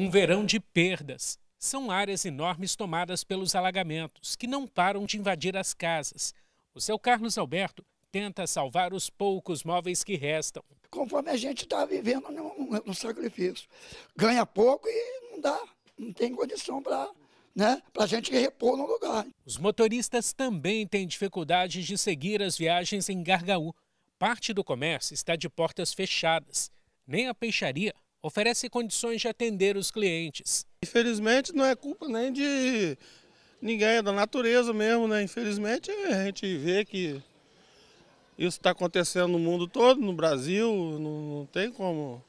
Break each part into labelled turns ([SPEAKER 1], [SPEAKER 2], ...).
[SPEAKER 1] Um verão de perdas. São áreas enormes tomadas pelos alagamentos, que não param de invadir as casas. O seu Carlos Alberto tenta salvar os poucos móveis que restam.
[SPEAKER 2] Conforme a gente está vivendo um sacrifício. Ganha pouco e não dá, não tem condição para
[SPEAKER 1] né, para a gente repor no lugar. Os motoristas também têm dificuldades de seguir as viagens em Gargaú. Parte do comércio está de portas fechadas. Nem a peixaria oferece condições de atender os clientes. Infelizmente não é culpa nem de ninguém, é da natureza mesmo, né? Infelizmente a gente vê que isso está acontecendo no mundo todo, no Brasil, não, não tem como.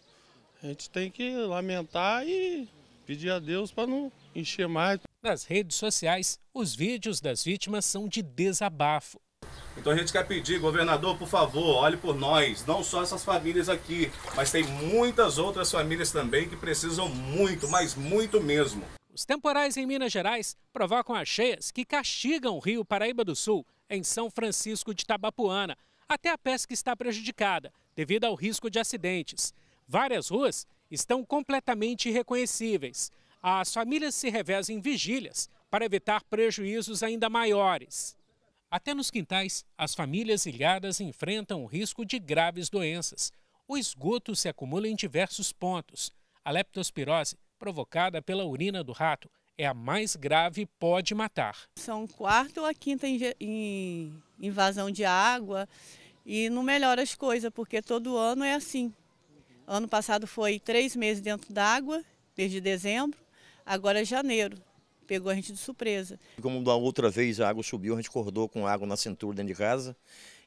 [SPEAKER 1] A gente tem que lamentar e pedir a Deus para não encher mais. Nas redes sociais, os vídeos das vítimas são de desabafo. Então a gente quer pedir, governador, por favor, olhe por nós, não só essas famílias aqui, mas tem muitas outras famílias também que precisam muito, mas muito mesmo. Os temporais em Minas Gerais provocam as cheias que castigam o Rio Paraíba do Sul em São Francisco de Tabapuana. Até a pesca está prejudicada devido ao risco de acidentes. Várias ruas estão completamente irreconhecíveis. As famílias se revezam em vigílias para evitar prejuízos ainda maiores. Até nos quintais, as famílias ilhadas enfrentam o risco de graves doenças. O esgoto se acumula em diversos pontos. A leptospirose, provocada pela urina do rato, é a mais grave e pode matar.
[SPEAKER 2] São quarta ou a quinta invasão de água e não melhora as coisas, porque todo ano é assim. Ano passado foi três meses dentro d'água, desde dezembro, agora é janeiro pegou a gente de surpresa. Como da outra vez a água subiu, a gente acordou com água na cintura dentro de casa.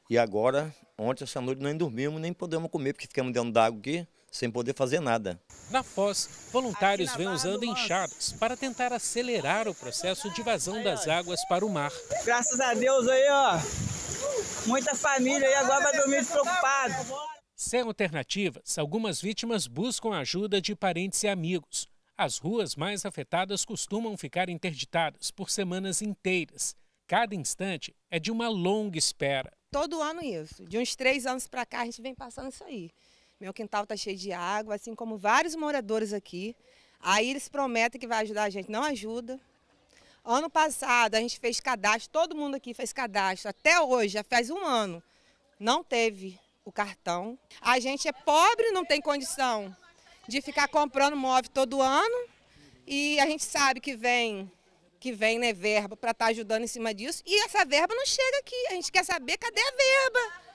[SPEAKER 2] E agora, ontem, essa noite, nem dormimos, nem podemos comer, porque ficamos dentro d'água aqui, sem poder fazer nada.
[SPEAKER 1] Na Foz, voluntários vêm usando enxadas para tentar acelerar o processo de vazão das águas para o mar. Graças a Deus
[SPEAKER 2] aí, ó, muita família aí agora vai dormir despreocupado.
[SPEAKER 1] Sem alternativas, algumas vítimas buscam a ajuda de parentes e amigos. As ruas mais afetadas costumam ficar interditadas por semanas inteiras. Cada instante é de uma longa espera.
[SPEAKER 2] Todo ano isso. De uns três anos para cá a gente vem passando isso aí. Meu quintal está cheio de água, assim como vários moradores aqui. Aí eles prometem que vai ajudar a gente, não ajuda. Ano passado a gente fez cadastro, todo mundo aqui fez cadastro. Até hoje, já faz um ano, não teve o cartão. A gente é pobre, não tem condição de ficar comprando móvel todo ano e a gente sabe que vem que vem né, verba para estar tá ajudando em cima disso e essa verba não chega aqui. A gente quer saber cadê a verba.